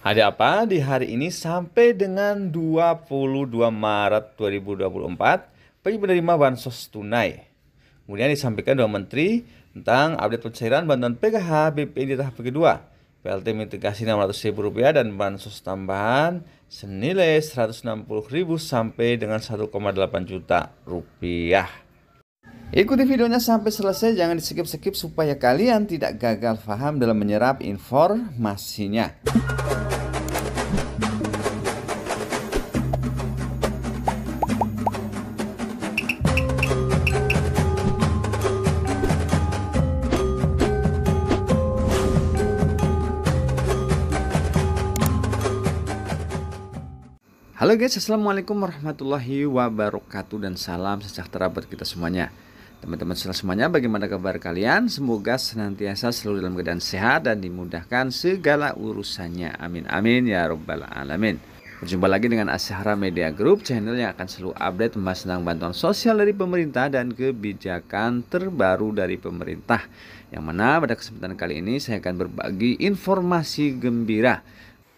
Ada apa di hari ini sampai dengan 22 Maret 2024 bagi penerima bansos tunai. Kemudian disampaikan dua menteri tentang update pencairan bantuan PKH BPI di tahap kedua. PLT mitigasi Rp600.000 dan bansos tambahan senilai Rp160.000 sampai dengan 1,8 juta rupiah. Ikuti videonya sampai selesai, jangan di skip-skip supaya kalian tidak gagal paham dalam menyerap informasinya. Halo guys, Assalamualaikum warahmatullahi wabarakatuh dan salam sejahtera buat kita semuanya Teman-teman semuanya bagaimana kabar kalian? Semoga senantiasa selalu dalam keadaan sehat dan dimudahkan segala urusannya Amin amin ya rabbal alamin Berjumpa lagi dengan Asyara Media Group, channel yang akan selalu update membahas tentang bantuan sosial dari pemerintah dan kebijakan terbaru dari pemerintah. Yang mana pada kesempatan kali ini saya akan berbagi informasi gembira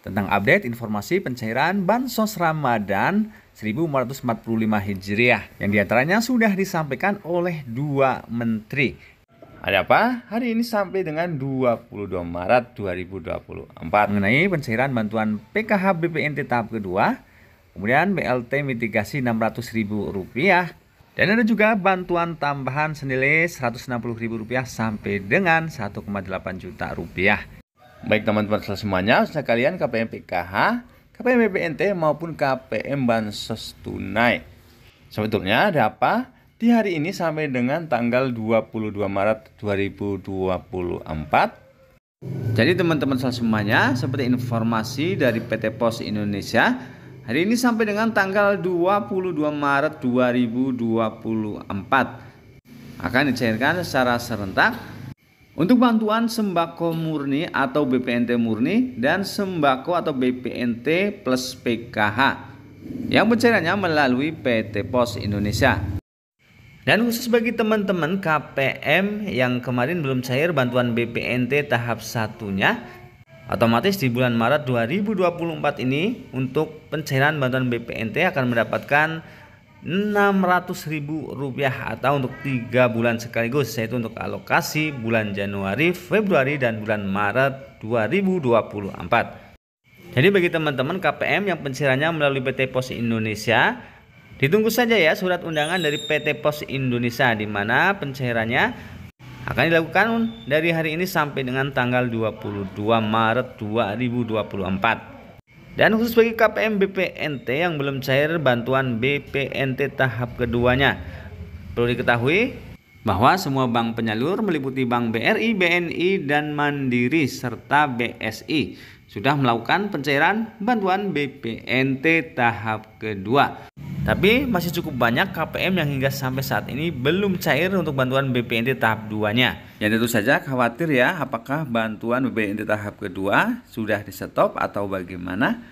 tentang update informasi pencairan Bansos Ramadan 1445 Hijriah yang diantaranya sudah disampaikan oleh dua menteri. Ada apa? Hari ini sampai dengan 22 Maret 2024 mengenai pencairan bantuan PKH BPNT tahap kedua, kemudian BLT mitigasi Rp600.000 dan ada juga bantuan tambahan senilai Rp160.000 sampai dengan 1,8 juta rupiah. Baik teman-teman semuanya, sekalian KPM PKH, KPM BPNT maupun KPM Bansos Tunai. Sebetulnya ada apa? Di hari ini sampai dengan tanggal 22 Maret 2024 jadi teman-teman semuanya, seperti informasi dari PT Pos Indonesia, hari ini sampai dengan tanggal 22 Maret 2024 akan dicairkan secara serentak untuk bantuan sembako murni atau BPNT murni dan sembako atau BPNT plus PKH yang pencairannya melalui PT Pos Indonesia. Dan khusus bagi teman-teman KPM yang kemarin belum cair bantuan BPNT tahap satunya, otomatis di bulan Maret 2024 ini untuk pencairan bantuan BPNT akan mendapatkan Rp600.000 atau untuk 3 bulan sekaligus yaitu untuk alokasi bulan Januari, Februari dan bulan Maret 2024. Jadi bagi teman-teman KPM yang pencairannya melalui PT Pos Indonesia, ditunggu saja ya surat undangan dari PT Pos Indonesia di mana pencairannya akan dilakukan dari hari ini sampai dengan tanggal 22 Maret 2024. Dan khusus bagi KPM BPNT yang belum cair bantuan BPNT tahap keduanya. Perlu diketahui bahwa semua bank penyalur meliputi Bank BRI, BNI, dan Mandiri serta BSI sudah melakukan pencairan bantuan BPNT tahap kedua. Tapi masih cukup banyak KPM yang hingga sampai saat ini belum cair untuk bantuan BPNT tahap 2-nya. Ya tentu saja khawatir ya apakah bantuan BPNT tahap kedua sudah di stop atau bagaimana.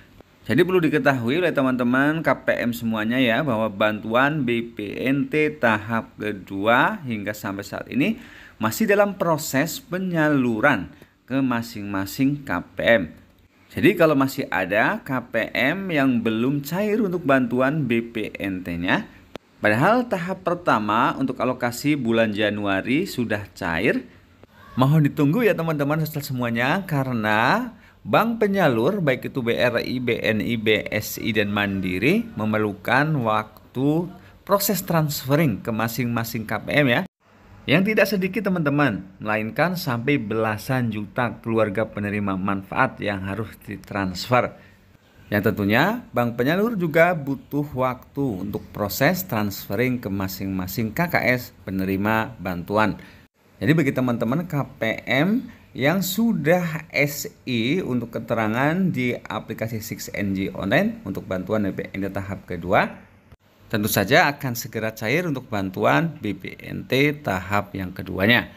Jadi perlu diketahui oleh teman-teman KPM semuanya ya bahwa bantuan BPNT tahap kedua hingga sampai saat ini masih dalam proses penyaluran ke masing-masing KPM. Jadi kalau masih ada KPM yang belum cair untuk bantuan BPNT-nya, padahal tahap pertama untuk alokasi bulan Januari sudah cair, mohon ditunggu ya teman-teman setelah semuanya karena Bank penyalur baik itu BRI, BNI, BSI dan Mandiri memerlukan waktu proses transferring ke masing-masing KPM ya. Yang tidak sedikit teman-teman, melainkan sampai belasan juta keluarga penerima manfaat yang harus ditransfer. Yang tentunya bank penyalur juga butuh waktu untuk proses transferring ke masing-masing KKS penerima bantuan. Jadi bagi teman-teman KPM yang sudah SI untuk keterangan di aplikasi 6NG online untuk bantuan BPN tahap kedua, Tentu saja akan segera cair untuk bantuan BPNT tahap yang keduanya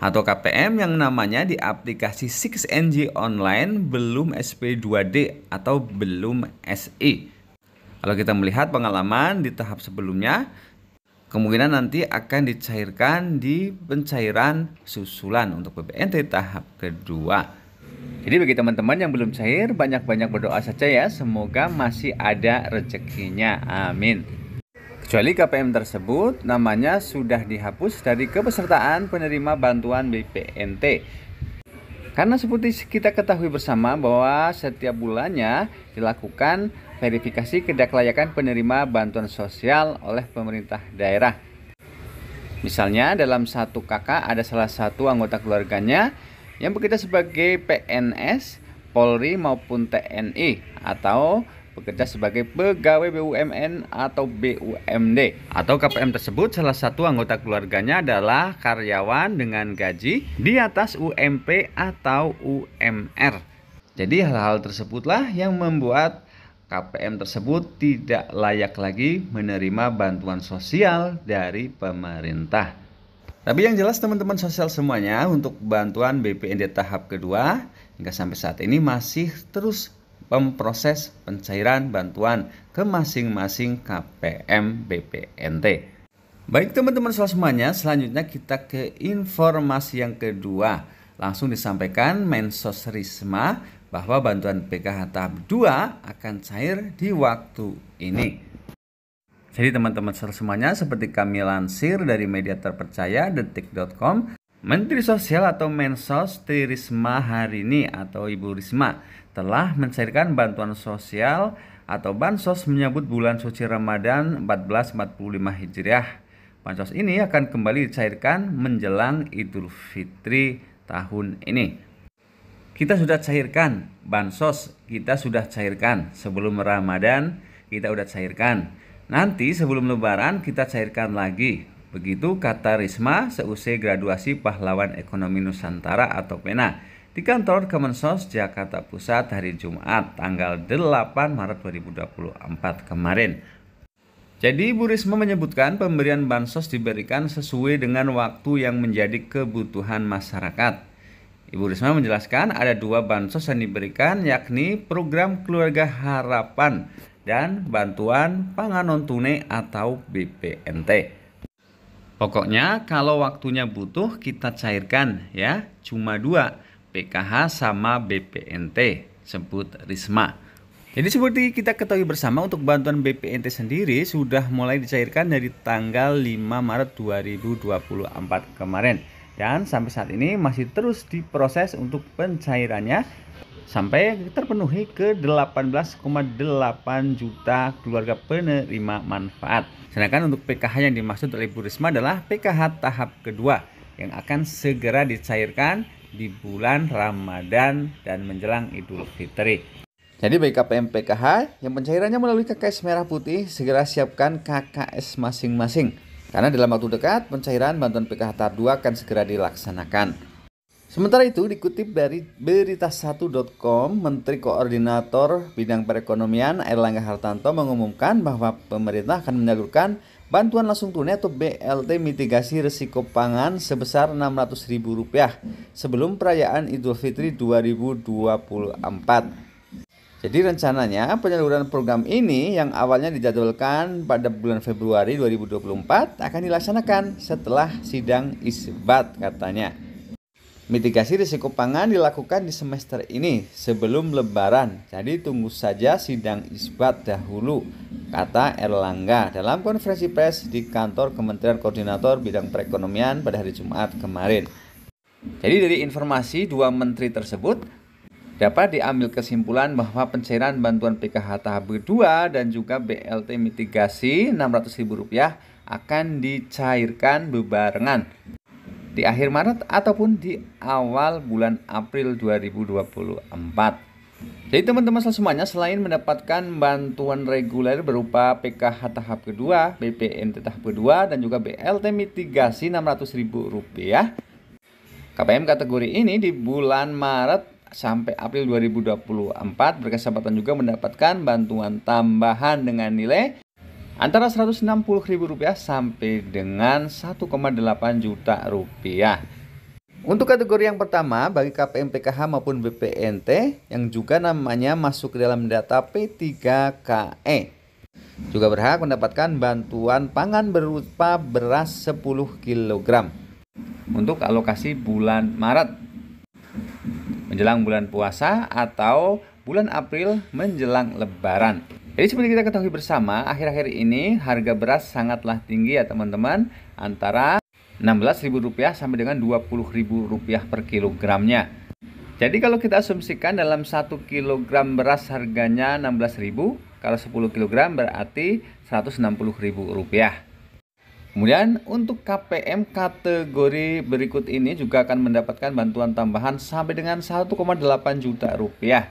atau KPM yang namanya di aplikasi 6NG online belum SP2D atau belum SI. E. Kalau kita melihat pengalaman di tahap sebelumnya, kemungkinan nanti akan dicairkan di pencairan susulan untuk BPNT tahap kedua. Jadi bagi teman-teman yang belum cair, banyak-banyak berdoa saja ya, semoga masih ada rezekinya. Amin kecuali KPM tersebut namanya sudah dihapus dari kepesertaan penerima bantuan BPNT. Karena seperti kita ketahui bersama bahwa setiap bulannya dilakukan verifikasi kedaklayakan penerima bantuan sosial oleh pemerintah daerah. Misalnya dalam satu kakak ada salah satu anggota keluarganya yang bekerja sebagai PNS, Polri maupun TNI atau bekerja sebagai pegawai BUMN atau BUMD atau KPM tersebut salah satu anggota keluarganya adalah karyawan dengan gaji di atas UMP atau UMR. Jadi hal-hal tersebutlah yang membuat KPM tersebut tidak layak lagi menerima bantuan sosial dari pemerintah. Tapi yang jelas teman-teman sosial semuanya untuk bantuan BPND tahap kedua hingga sampai saat ini masih terus pemproses pencairan bantuan ke masing-masing KPM BPNT. Baik teman-teman soal semuanya, selanjutnya kita ke informasi yang kedua. Langsung disampaikan Mensos Risma bahwa bantuan PKH tahap 2 akan cair di waktu ini. Jadi teman-teman semuanya, seperti kami lansir dari media terpercaya detik.com, Menteri Sosial atau Mensos Tri Risma hari ini atau Ibu Risma telah mencairkan bantuan sosial atau bansos menyebut bulan suci Ramadan 1445 Hijriah. Bansos ini akan kembali dicairkan menjelang Idul Fitri tahun ini. Kita sudah cairkan bansos, kita sudah cairkan sebelum Ramadan, kita sudah cairkan. Nanti sebelum lebaran kita cairkan lagi Begitu kata Risma seusai graduasi pahlawan ekonomi Nusantara atau PENA di kantor Kemensos Jakarta Pusat hari Jumat tanggal 8 Maret 2024 kemarin. Jadi Bu Risma menyebutkan pemberian bansos diberikan sesuai dengan waktu yang menjadi kebutuhan masyarakat. Ibu Risma menjelaskan ada dua bansos yang diberikan yakni program keluarga harapan dan bantuan pangan non tunai atau BPNT. Pokoknya kalau waktunya butuh kita cairkan ya, cuma dua, PKH sama BPNT, sebut Risma. Jadi seperti kita ketahui bersama untuk bantuan BPNT sendiri sudah mulai dicairkan dari tanggal 5 Maret 2024 kemarin dan sampai saat ini masih terus diproses untuk pencairannya sampai terpenuhi ke 18,8 juta keluarga penerima manfaat. Sedangkan untuk PKH yang dimaksud oleh Bu Risma adalah PKH tahap kedua yang akan segera dicairkan di bulan Ramadan dan menjelang Idul Fitri. Jadi bagi KPM PKH yang pencairannya melalui KKS Merah Putih segera siapkan KKS masing-masing. Karena dalam waktu dekat pencairan bantuan PKH tahap 2 akan segera dilaksanakan. Sementara itu dikutip dari berita1.com, Menteri Koordinator Bidang Perekonomian Erlangga Hartanto mengumumkan bahwa pemerintah akan menyalurkan bantuan langsung tunai atau BLT mitigasi risiko pangan sebesar Rp600.000 sebelum perayaan Idul Fitri 2024. Jadi rencananya penyaluran program ini yang awalnya dijadwalkan pada bulan Februari 2024 akan dilaksanakan setelah sidang isbat katanya. Mitigasi risiko pangan dilakukan di semester ini sebelum lebaran. Jadi tunggu saja sidang isbat dahulu, kata Erlangga dalam konferensi pers di kantor Kementerian Koordinator Bidang Perekonomian pada hari Jumat kemarin. Jadi dari informasi dua menteri tersebut dapat diambil kesimpulan bahwa pencairan bantuan PKH tahap kedua dan juga BLT mitigasi Rp600.000 akan dicairkan bebarengan di akhir Maret ataupun di awal bulan April 2024. Jadi teman-teman semuanya selain mendapatkan bantuan reguler berupa PKH tahap kedua, BPNT tahap kedua, dan juga BLT mitigasi Rp600.000, KPM kategori ini di bulan Maret sampai April 2024 berkesempatan juga mendapatkan bantuan tambahan dengan nilai antara Rp160.000 sampai dengan 1,8 juta rupiah. Untuk kategori yang pertama, bagi KPM PKH maupun BPNT yang juga namanya masuk ke dalam data P3KE. Juga berhak mendapatkan bantuan pangan berupa beras 10 kg untuk alokasi bulan Maret menjelang bulan puasa atau bulan April menjelang lebaran. Jadi seperti kita ketahui bersama, akhir-akhir ini harga beras sangatlah tinggi ya teman-teman, antara Rp16.000 sampai dengan Rp20.000 per kilogramnya. Jadi kalau kita asumsikan dalam 1 kg beras harganya rp 16.000, kalau 10 kg berarti Rp160.000. Kemudian untuk KPM kategori berikut ini juga akan mendapatkan bantuan tambahan sampai dengan 1,8 juta rupiah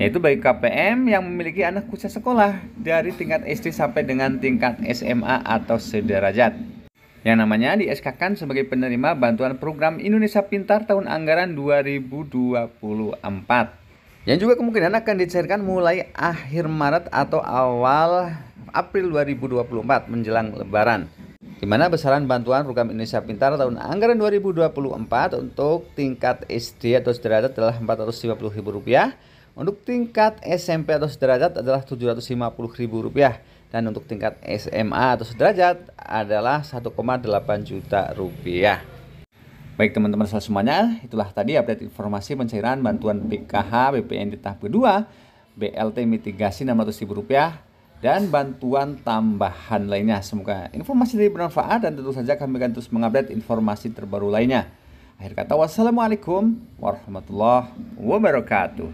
yaitu bagi KPM yang memiliki anak usia sekolah dari tingkat SD sampai dengan tingkat SMA atau sederajat yang namanya SK-kan sebagai penerima bantuan program Indonesia Pintar tahun anggaran 2024 yang juga kemungkinan akan dicairkan mulai akhir Maret atau awal April 2024 menjelang lebaran di mana besaran bantuan program Indonesia Pintar tahun anggaran 2024 untuk tingkat SD atau sederajat adalah Rp450.000 untuk tingkat SMP atau sederajat adalah Rp750.000 dan untuk tingkat SMA atau sederajat adalah 1,8 juta rupiah. Baik teman-teman semuanya, itulah tadi update informasi pencairan bantuan PKH BPN di tahap kedua, BLT mitigasi rp rupiah dan bantuan tambahan lainnya. Semoga informasi ini bermanfaat dan tentu saja kami akan terus mengupdate informasi terbaru lainnya. Akhir kata, wassalamualaikum warahmatullahi wabarakatuh.